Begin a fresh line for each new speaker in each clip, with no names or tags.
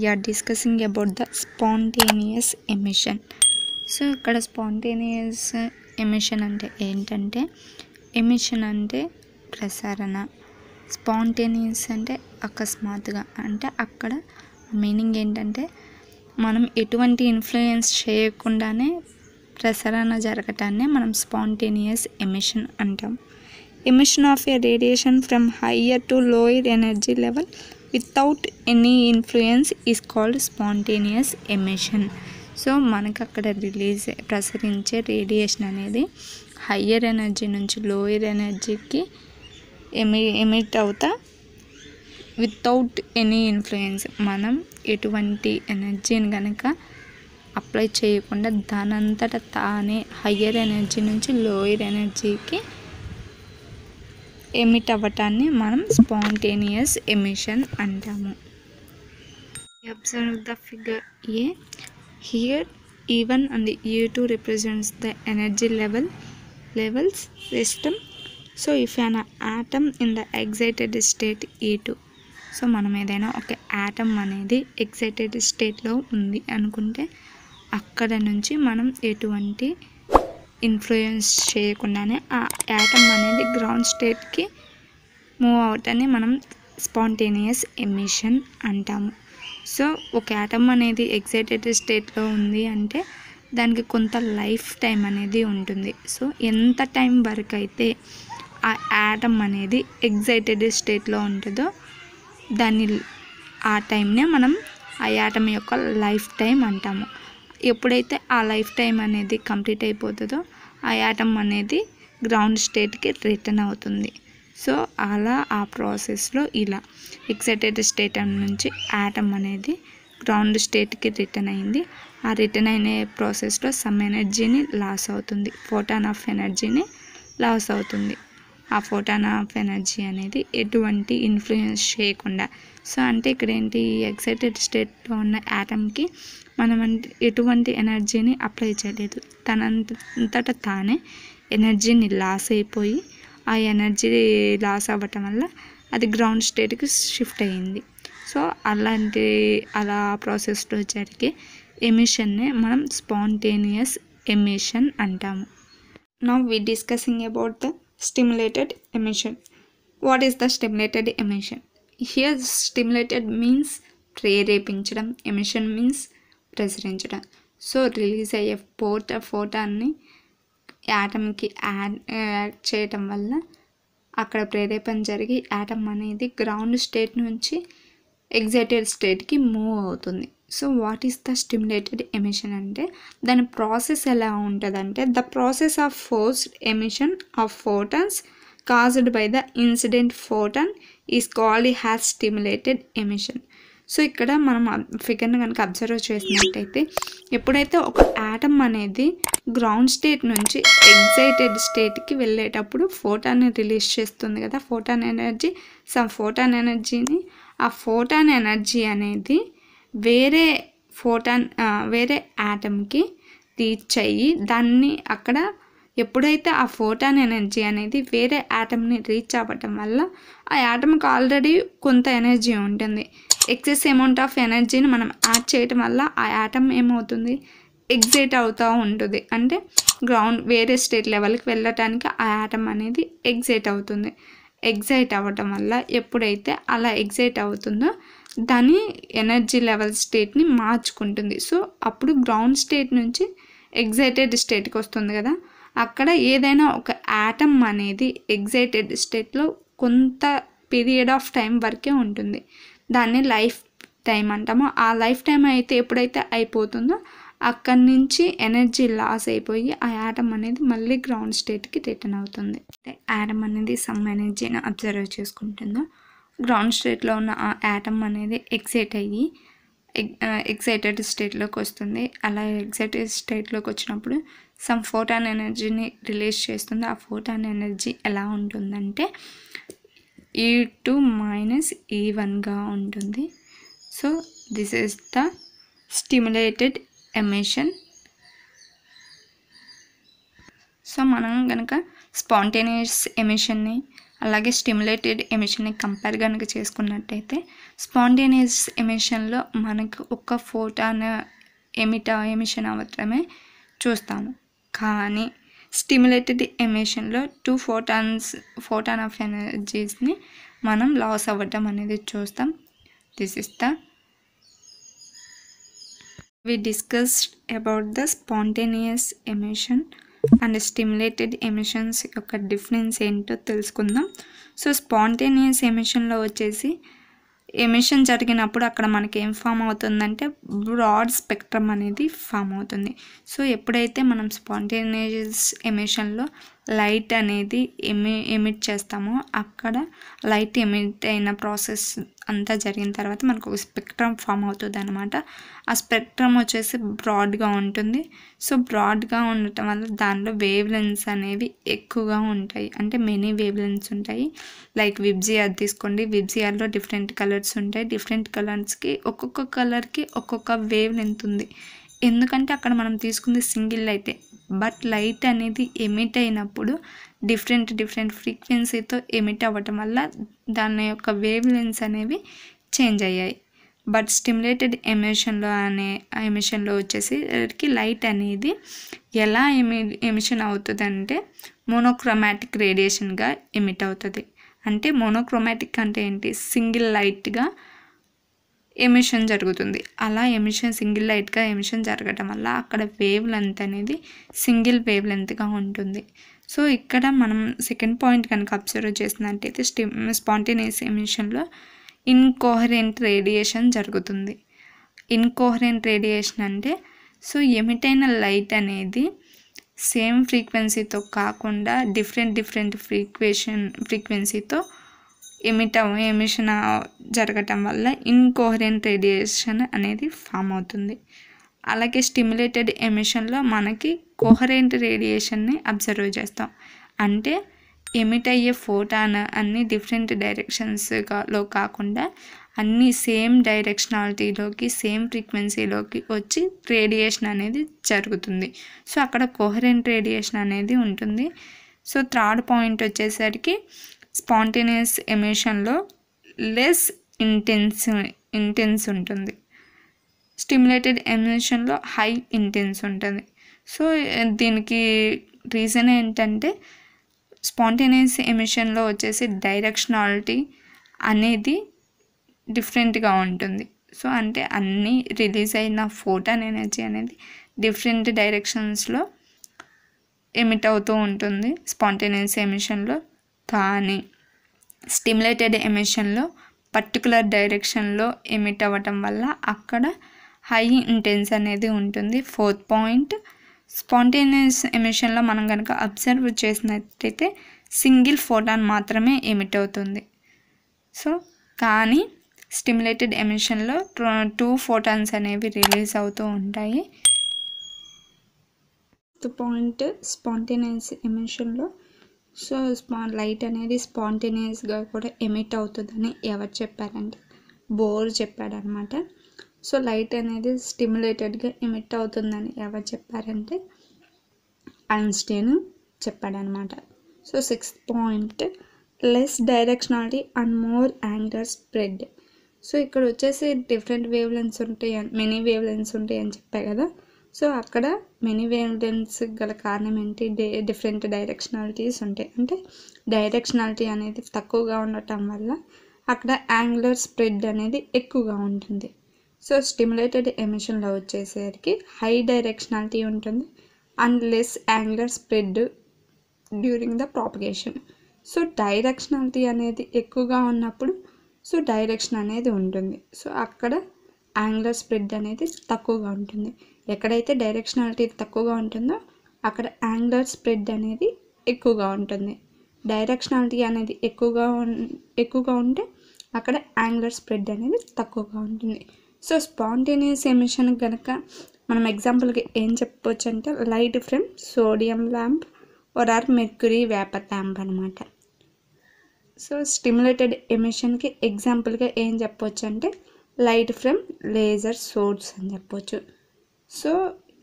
we are discussing about the spontaneous emission so ఇక్కడ spontaneous emission అంటే ఏంటంటే emission అంటే ప్రసారణ స్పాంటేనియస్ అంటే అకస్మాత్తుగా అంటే అక్కడ మీనింగ్ ఏంటంటే మనం ఎటువంటి ఇన్ఫ్లుయెన్స్ చేయకుండానే ప్రసరణ జరగటాన్ని మనం స్పాంటేనియస్ ఎమిషన్ అంటాం emission of a radiation from higher to lower energy level without any influence is called spontaneous emission so మనకు అక్కడ రిలీజ్ ప్రసరించే రేడియేషన్ అనేది హయ్యర్ ఎనర్జీ నుంచి లోయర్ ఎనర్జీకి ఎమి ఎమిట్ అవుతా వితౌట్ ఎనీ ఇన్ఫ్లుయెన్స్ మనం ఎటువంటి ఎనర్జీని కనుక అప్లై చేయకుండా దానంతట తానే హయ్యర్ ఎనర్జీ నుంచి లోయర్ ఎనర్జీకి ఎమిట్ అవ్వటాన్ని మనం స్పాంటేనియస్ ఎమిషన్ అంటాము observe the figure a here E one and E two represents the energy level levels system so if an atom in the excited state E two so మనం ఏదైనా ఒక atom అనేది excited స్టేట్లో ఉంది అనుకుంటే అక్కడ నుంచి మనం ఎటువంటి ఇన్ఫ్లుయెన్స్ చేయకుండానే ఆ యాటమ్ అనేది గ్రౌండ్ స్టేట్కి మూవ్ అవుతాన్ని మనం స్పాంటేనియస్ ఎమిషన్ అంటాము సో ఒక యాటమ్ అనేది ఎగ్జైటెడ్ స్టేట్లో ఉంది అంటే దానికి కొంత లైఫ్ టైం అనేది ఉంటుంది సో ఎంత టైం వరకు అయితే ఆ యాటమ్ అనేది ఎగ్జైటెడ్ స్టేట్లో ఉంటుందో దాన్ని ఆ టైంనే మనం ఆ యాటమ్ యొక్క లైఫ్ టైం అంటాము ఎప్పుడైతే ఆ లైఫ్ టైం అనేది కంప్లీట్ అయిపోతుందో ఆ యాటమ్ అనేది గ్రౌండ్ స్టేట్కి రిటర్న్ అవుతుంది సో అలా ఆ ప్రాసెస్లో ఇలా ఎక్సైటెడ్ స్టేట్ నుంచి యాటమ్ అనేది గ్రౌండ్ స్టేట్కి రిటర్న్ అయింది ఆ రిటర్న్ అయిన ప్రాసెస్లో సమ్ ఎనర్జీని లాస్ అవుతుంది ఫోటాన్ ఆఫ్ ఎనర్జీని లాస్ అవుతుంది ఆ ఫోటాన్ ఆఫ్ ఎనర్జీ అనేది ఎటువంటి ఇన్ఫ్లుయెన్స్ చేయకుండా సో అంటే ఇక్కడ ఏంటి ఎక్సైటెడ్ స్టేట్లో ఉన్న యాటమ్కి మనం ఎటువంటి ఎనర్జీని అప్లై చేయలేదు తనంతట తానే ఎనర్జీని లాస్ అయిపోయి ఆ ఎనర్జీ లాస్ అవ్వటం వల్ల అది గ్రౌండ్ స్టేట్కి షిఫ్ట్ అయ్యింది సో అలాంటి అలా ప్రాసెస్లో జరిగే ఎమిషన్నే మనం స్పాంటేనియస్ ఎమిషన్ అంటాము now we discussing about the stimulated emission what is the stimulated emission Here stimulated means ప్రేరేపించడం ఎమిషన్ మీన్స్ ప్రసరించడం సో రిలీజ్ అయ్యే పోట ఫోటాన్ని యాటమ్కి యాడ్ యాడ్ చేయటం వల్ల అక్కడ ప్రేరేపణ జరిగి యాటమ్ అనేది గ్రౌండ్ స్టేట్ నుంచి ఎగ్జైటెడ్ స్టేట్కి మూవ్ అవుతుంది so what is the stimulated emission అంటే దాని ప్రాసెస్ ఎలా ఉంటుందంటే the process of forced emission of photons caused by the incident photon is called has stimulated emission so ఇక్కడ మనం ఫిగర్ని కనుక అబ్జర్వ్ చేసినట్టయితే ఎప్పుడైతే ఒక యాటమ్ అనేది గ్రౌండ్ స్టేట్ నుంచి ఎగ్జైటెడ్ స్టేట్కి వెళ్ళేటప్పుడు ఫోటాన్ని రిలీజ్ చేస్తుంది కదా ఫోటాన్ ఎనర్జీ సమ్ ఫోటాన్ ఎనర్జీని ఆ ఫోటాన్ ఎనర్జీ అనేది వేరే ఫోటాన్ వేరే యాటమ్కి రీచ్ అయ్యి దాన్ని అక్కడ ఎప్పుడైతే ఆ ఫోటాన్ ఎనర్జీ అనేది వేరే యాటమ్ని రీచ్ అవ్వటం వల్ల ఆ యాటమ్కి ఆల్రెడీ కొంత ఎనర్జీ ఉంటుంది ఎక్సెస్ అమౌంట్ ఆఫ్ ఎనర్జీని మనం యాడ్ చేయటం వల్ల ఆ యాటమ్ ఏమవుతుంది ఎగ్జైట్ అవుతూ ఉంటుంది అంటే గ్రౌండ్ వేరే స్టేట్ లెవెల్కి వెళ్ళటానికి ఆ యాటమ్ అనేది ఎగ్జైట్ అవుతుంది ఎగ్జైట్ అవ్వటం వల్ల ఎప్పుడైతే అలా ఎగ్జైట్ అవుతుందో దాని ఎనర్జీ లెవెల్ స్టేట్ని మార్చుకుంటుంది సో అప్పుడు గ్రౌండ్ స్టేట్ నుంచి ఎగ్జైటెడ్ స్టేట్కి వస్తుంది కదా అక్కడ ఏదైనా ఒక యాటమ్ అనేది ఎగ్జైటెడ్ స్టేట్లో కొంత పీరియడ్ ఆఫ్ టైం వరకే ఉంటుంది దాన్ని లైఫ్ టైం అంటాము ఆ లైఫ్ టైం అయితే ఎప్పుడైతే అయిపోతుందో అక్కడి నుంచి ఎనర్జీ లాస్ అయిపోయి ఆ యాటమ్ అనేది మళ్ళీ గ్రౌండ్ స్టేట్కి రిటర్న్ అవుతుంది యాటమ్ అనేది సమ్ ఎనర్జీని అబ్జర్వ్ చేసుకుంటుందో గ్రౌండ్ స్టేట్లో ఉన్న ఆ యాటమ్ అనేది ఎక్సైట్ అయ్యి ఎక్సైటెడ్ స్టేట్లోకి వస్తుంది అలా ఎక్సైటెడ్ స్టేట్లోకి వచ్చినప్పుడు సమ్ ఫోటాన్ ఎనర్జీని రిలీజ్ చేస్తుంది ఆ ఫోటాన్ ఎనర్జీ ఎలా ఉంటుందంటే ఈ టూ మైనస్ ఈ వన్గా ఉంటుంది so this is the stimulated emission so మనం కనుక స్పాంటేనియస్ ఎమిషన్ని అలాగే స్టిమ్యులేటెడ్ ఎమిషన్ని కంపేర్ కనుక చేసుకున్నట్టయితే స్పాంటేనియస్ ఎమిషన్లో మనకు ఒక్క ఫోటాన్ ఎమిట ఎమిషన్ అవసరమే చూస్తాము కానీ స్టిమ్యులేటెడ్ ఎమిషన్లో టూ ఫోటాన్స్ ఫోటాన్ ఆఫ్ ఎనర్జీస్ని మనం లాస్ అవ్వటం అనేది చూస్తాం this is the we discussed about the spontaneous emission and stimulated emissions యొక్క డిఫరెన్స్ ఏంటో తెలుసుకుందాం సో స్పాంటేనియస్ ఎమిషన్లో వచ్చేసి ఎమిషన్ జరిగినప్పుడు అక్కడ మనకి ఏం ఫామ్ అవుతుందంటే బ్రాడ్ స్పెక్ట్రమ్ అనేది ఫామ్ అవుతుంది సో ఎప్పుడైతే మనం స్పాంటేనియస్ ఎమిషన్లో లైట్ అనేది ఎమి ఎమిట్ చేస్తామో అక్కడ లైట్ ఎమిట్ అయిన ప్రాసెస్ అంతా జరిగిన తర్వాత మనకు ఒక స్పెక్ట్రమ్ ఫామ్ అవుతుంది అనమాట ఆ స్పెక్ట్రమ్ వచ్చేసి బ్రాడ్గా ఉంటుంది సో బ్రాడ్గా ఉండటం వల్ల దానిలో వేవ్ లెన్స్ అనేవి ఎక్కువగా ఉంటాయి అంటే మెనీ వేవ్ లెన్స్ ఉంటాయి లైక్ విబ్జిఆర్ తీసుకోండి విబ్జిఆర్లో డిఫరెంట్ కలర్స్ ఉంటాయి డిఫరెంట్ కలర్స్కి ఒక్కొక్క కలర్కి ఒక్కొక్క వేవ్ లెంత్ ఉంది ఎందుకంటే అక్కడ మనం తీసుకుంది సింగిల్ అయితే బట్ లైట్ అనేది ఎమిట్ అయినప్పుడు డిఫరెంట్ డిఫరెంట్ ఫ్రీక్వెన్సీతో ఎమిట్ అవ్వటం వల్ల దాని యొక్క వేవ్ లెన్స్ అనేవి చేంజ్ అయ్యాయి బట్ స్టిమ్యులేటెడ్ ఎమిషన్లో అనే ఎమిషన్లో వచ్చేసరికి లైట్ అనేది ఎలా ఎమి ఎమిషన్ అవుతుంది అంటే మోనోక్రోమాటిక్ రేడియేషన్గా ఎమిట్ అవుతుంది అంటే మోనోక్రోమాటిక్ అంటే ఏంటి సింగిల్ లైట్గా ఎమిషన్ జరుగుతుంది అలా ఎమిషన్ సింగిల్ లైట్గా ఎమిషన్ జరగటం వల్ల అక్కడ వేవ్ లెంత్ అనేది సింగిల్ వేవ్ లెంత్గా ఉంటుంది సో ఇక్కడ మనం సెకండ్ పాయింట్ కనుక అబ్జర్వ్ చేసినట్టయితే స్టి స్పాంటేనియస్ ఎమిషన్లో ఇన్కోహరెంట్ రేడియేషన్ జరుగుతుంది ఇన్కోహరెంట్ రేడియేషన్ అంటే సో ఎమిటైన లైట్ అనేది సేమ్ ఫ్రీక్వెన్సీతో కాకుండా డిఫరెంట్ డిఫరెంట్ ఫ్రీక్వేషన్ ఫ్రీక్వెన్సీతో ఎమిట్ ఎమిషన్ జరగటం వల్ల ఇన్కోహరెంట్ రేడియేషన్ అనేది ఫామ్ అవుతుంది అలాగే స్టిమ్యులేటెడ్ ఎమిషన్లో మనకి కోహరెంట్ రేడియేషన్ని అబ్జర్వ్ చేస్తాం అంటే ఎమిట్ అయ్యే ఫోటాన్ అన్ని డిఫరెంట్ డైరెక్షన్స్లో కాకుండా అన్ని సేమ్ డైరెక్షనాలిటీలోకి సేమ్ ఫ్రీక్వెన్సీలోకి వచ్చి రేడియేషన్ అనేది జరుగుతుంది సో అక్కడ కోహరెంట్ రేడియేషన్ అనేది ఉంటుంది సో థర్డ్ పాయింట్ వచ్చేసరికి స్పాంటేనియస్ ఎమిషన్లో లెస్ ఇంటెన్స్ ఇంటెన్స్ ఉంటుంది స్టిమ్యులేటెడ్ ఎమిషన్లో హై ఇంటెన్స్ ఉంటుంది సో దీనికి రీజన్ ఏంటంటే స్పాంటేనియస్ ఎమిషన్లో వచ్చేసి డైరెక్షనాలిటీ అనేది డిఫరెంట్గా ఉంటుంది సో అంటే అన్నీ రిలీజ్ అయిన ఫోటాన్ ఎనర్జీ అనేది డిఫరెంట్ డైరెక్షన్స్లో ఎమిట్ అవుతూ ఉంటుంది స్పాంటేనియస్ ఎమిషన్లో కానీ స్టిమ్యులేటెడ్ ఎమిషన్లో పర్టికులర్ డైరెక్షన్లో ఎమిట్ అవ్వటం వల్ల అక్కడ హై ఇంటెన్స్ అనేది ఉంటుంది ఫోర్త్ పాయింట్ స్పాంటేనియస్ ఎమిషన్లో మనం కనుక అబ్జర్వ్ చేసినట్టయితే సింగిల్ ఫోటాన్ మాత్రమే ఎమిట్ అవుతుంది సో కానీ స్టిమ్యులేటెడ్ ఎమిషన్లో టూ ఫోటాన్స్ అనేవి రిలీజ్ అవుతూ ఉంటాయి పాయింట్ స్పాంటేనియస్ ఎమిషన్లో సో స్పా లైట్ అనేది స్పాంటేనియస్గా కూడా ఎమిట్ అవుతుందని ఎవరు చెప్పారంటే బోర్ చెప్పాడనమాట సో లైట్ అనేది స్టిమ్యులేటెడ్గా ఎమిట్ అవుతుందని ఎవరు చెప్పారంటే ఐన్స్టీన్ చెప్పాడనమాట so sixth point less directionality and more angular spread so ఇక్కడ వచ్చేసి డిఫరెంట్ వేవ్ లెన్స్ ఉంటాయి మెనీ వేవ్ లెన్స్ ఉంటాయి అని చెప్పాయి కదా సో అక్కడ మెనీ వేరియంట్స్ గల కారణం ఏంటి డే డిఫరెంట్ డైరెక్షనాలిటీస్ ఉంటాయి అంటే డైరెక్షనాలిటీ అనేది తక్కువగా ఉండటం వల్ల అక్కడ యాంగులర్ స్ప్రెడ్ అనేది ఎక్కువగా ఉంటుంది సో స్టిములేటెడ్ ఎమిషన్లో వచ్చేసరికి హై డైరెక్షనాలిటీ ఉంటుంది and less angular spread during the propagation so directionality అనేది ఎక్కువగా ఉన్నప్పుడు సో డైరెక్షన్ అనేది ఉంటుంది సో అక్కడ యాంగులర్ స్ప్రెడ్ అనేది తక్కువగా ఉంటుంది ఎక్కడైతే డైరెక్షనాలిటీ తక్కువగా ఉంటుందో అక్కడ యాంగులర్ స్ప్రెడ్ అనేది ఎక్కువగా ఉంటుంది డైరెక్షనాలిటీ అనేది ఎక్కువగా ఎక్కువగా ఉంటే అక్కడ యాంగులర్ స్ప్రెడ్ అనేది తక్కువగా ఉంటుంది సో స్పాంటేనియస్ ఎమిషన్ కనుక మనం ఎగ్జాంపుల్కి ఏం చెప్పవచ్చు అంటే light frame sodium lamp or or mercury vapour lamp అనమాట సో స్టిమ్యులేటెడ్ ఎమిషన్కి ఎగ్జాంపుల్గా ఏం చెప్పవచ్చు అంటే లైట్ ఫ్రమ్ లేజర్ సోర్స్ అని చెప్పొచ్చు సో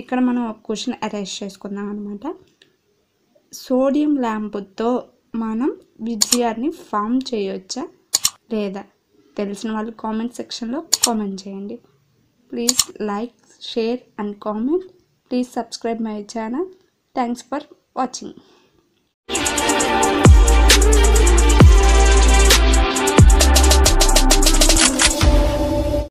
ఇక్కడ మనం ఒక క్వశ్చన్ అరేంజ్ చేసుకుందాం అనమాట సోడియం ల్యాంప్తో మనం విజయాన్ని ఫామ్ చేయొచ్చా లేదా తెలిసిన వాళ్ళు కామెంట్ సెక్షన్లో కామెంట్ చేయండి please like share and comment please subscribe my channel thanks for watching